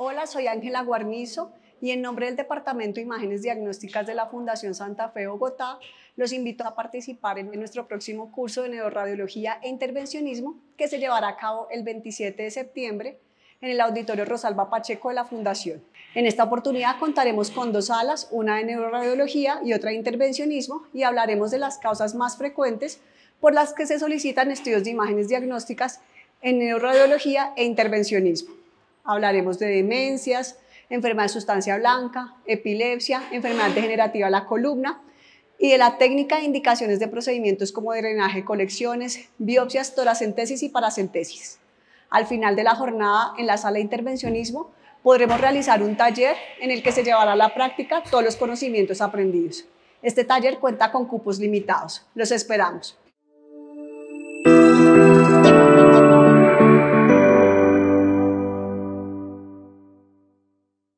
Hola, soy Ángela Guarnizo y en nombre del Departamento de Imágenes Diagnósticas de la Fundación Santa Fe Bogotá, los invito a participar en nuestro próximo curso de Neuroradiología e Intervencionismo que se llevará a cabo el 27 de septiembre en el Auditorio Rosalba Pacheco de la Fundación. En esta oportunidad contaremos con dos salas, una de neuroradiología y otra de intervencionismo, y hablaremos de las causas más frecuentes por las que se solicitan estudios de imágenes diagnósticas en neuroradiología e intervencionismo hablaremos de demencias, enfermedad de sustancia blanca, epilepsia, enfermedad degenerativa de la columna y de la técnica de indicaciones de procedimientos como drenaje, colecciones, biopsias, toracentesis y paracentesis. Al final de la jornada en la sala de intervencionismo podremos realizar un taller en el que se llevará a la práctica todos los conocimientos aprendidos. Este taller cuenta con cupos limitados. Los esperamos.